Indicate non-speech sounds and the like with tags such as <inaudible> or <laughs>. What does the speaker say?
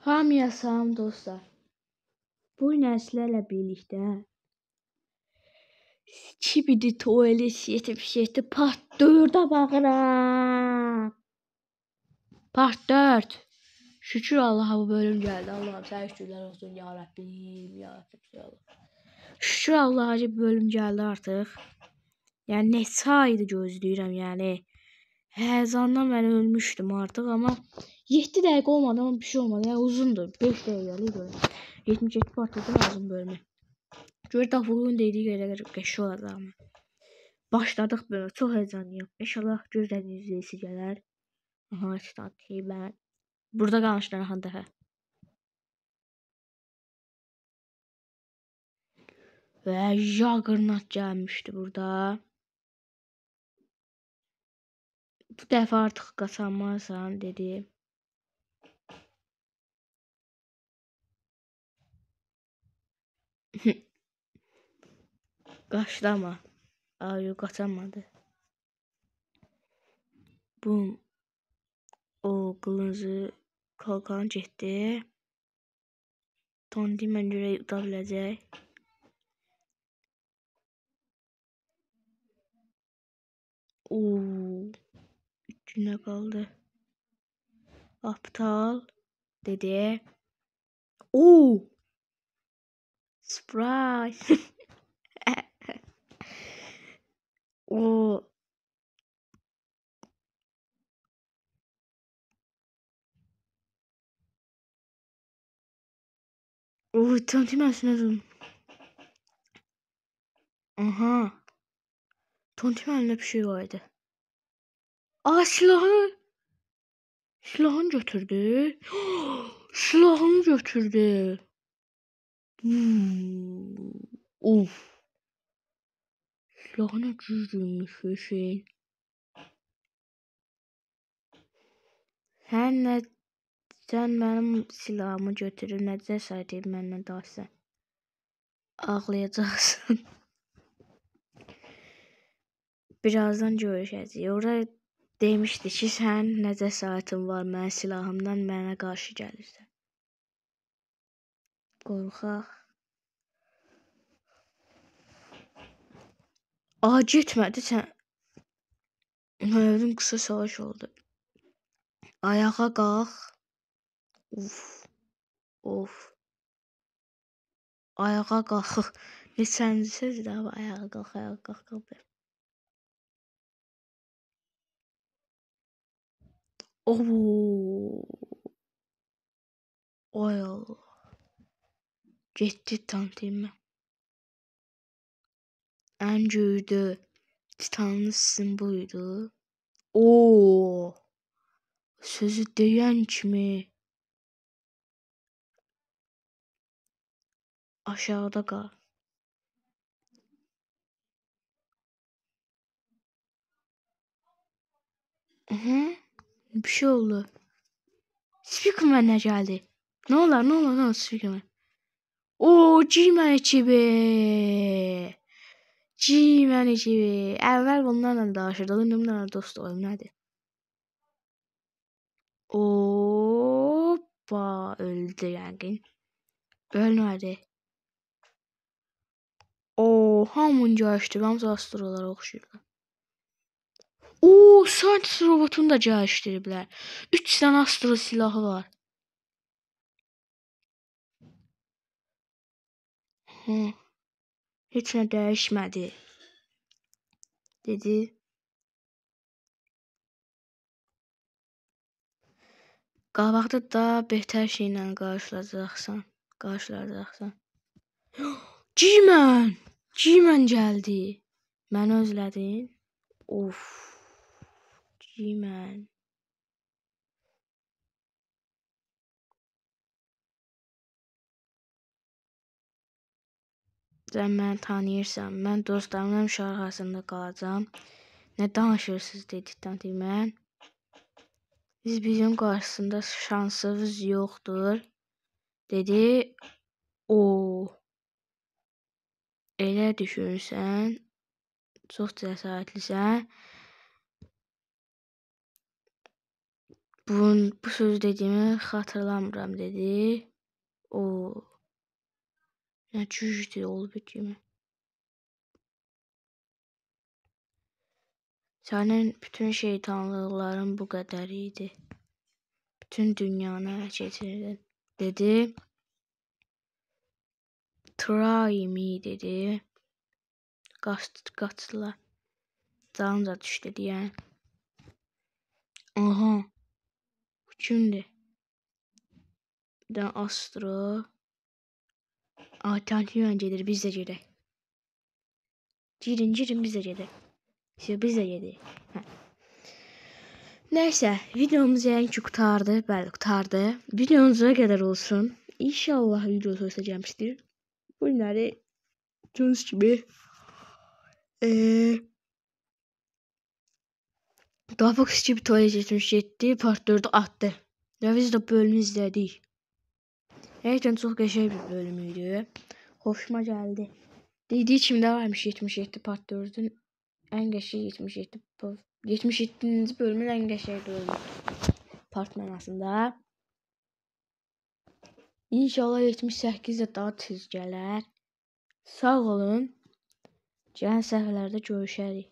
Ham yasağım dostlar. Bu inançlarla birlikte çibidi tuvalet yetip şeyti part 4'e bakıram. Part 4. Şükür Allah'a bu bölüm geldi. Allah'ım sen şükürler olsun ya Rabbim ya Rabbim. Şükür Allah'a bir bölüm geldi artık. Yani ne saydı gözlüyürəm yani. Həzandan mən ölmüşdüm artıq amma 7 dəqiqə olmadı amma bir şey olmadı. Yəni uzundur. 5 dəqiqəlik bölüm. 77 partada lazım bölümü. Gör Davulun dediyi qədər qəşəng olacaq amma. Başladıq bölümə. Çox həyecanlıyam. İnşallah gözlədiyiniz izləyisi gələr. Aha, statiyi mən. Burada qalmışlar axı daha. Və Jagernat gəlmişdi burada. Bu defa artık kazanmazsan dedi. <laughs> Kaşlama. Ayu kaçamadı. Bum. O qılıncı kalkan getdi. Tondi mən görək biləcək. Oo cümle kaldı. Aptal dedi. Oo! Surprise. <laughs> o O tam tümersin lazım. Aha. Tontimel'de bir şey vardı. Aa silahı. Silahını götürdü. <gasps> silahını götürdü. Hmm. Of. Silahına cüzdürmüş Hüseyin. Her ne sen benim silahımı götürüb nə cəsarət edib məndən daşsan. Ağlayacaqsın. <laughs> Birazdan görüşeceğiz. Orada Demişdi ki, sən nə cəsarətin var mənim silahımdan mənə qarşı gəlirsən. Qorxaq. A, getmədi sən. Mənim qısa savaş oldu. Ayağa qalx. Uf. Of. Ayağa qalx. <laughs> Neçəncisiz də ayağa qalx, ayağa qalx, qalx. Oo. Oh. Oil. Ciddi tanıtayım Andrew'du. Titanlı simboluydu. Oo. Oh. Sözü direnç mi? Aşağıda kal. Hı? Bir şey oldu. Speakerman herhalde. Ne olar ne olar ne olar Speakerman. Oo G-Man ekibi. G-Man ekibi. Evvel bunlarla da aşırı şey, dalınımlar dost oyun hadi. Hoppa öldü yangın. Ölmedi. Oha munca açtı. Ben astrolara okşuyorum. Uuu, Santis robotunu da gəlişdiriblər. 3 dənə astro silahı var. Hı. Hə. Heç nə dəyişmədi. Dedi. Qabaqda da betər şeylə qarşılaşacaqsan. Qarşılaşacaqsan. Cimən! <gasps> Cimən gəldi. Məni özlədin? Of human Sən məni tanıyırsan. Mən dostlarımın şarxasında qalacam. Nə danışırsınız dedikdən demən. Biz bizim qarşısında şansımız yoxdur. Dedi. O. Elə düşünürsən. Çox cəsarətlisən. bu, bu söz dediğimi hatırlamıram dedi. O ne çüştü oldu bitimi. Sənin bütün şeytanlıqların bu qədər idi. Bütün dünyanı əl dedi. Try me, dedi. Qaçdı, qaçdılar. Canım da düşdü deyən. Aha, Şimdi. Bir de Astro. Alternatif önceleri bizde gerek. Girin girin bize gerek. biz de gerek. Neyse videomuz en çok kurtardı. Bəli kurtardı. Videomuza kadar olsun. İnşallah video soysa gelmiştir. Bunları gördüğünüz gibi. Eee. Daha kiçik bir tuvalet 77 part 4'ü attı. Ve biz de bölümü izledik. Gerçekten çok geçer bir bölümüydü. Hoşuma geldi. Dediği kimi de varmış 77 part 4'ün en geçer 77 77. bölümün en geçer bölümü. Part mənasında. İnşallah 78 də daha tez gələr. Sağ olun. Gələn səhifələrdə görüşərik.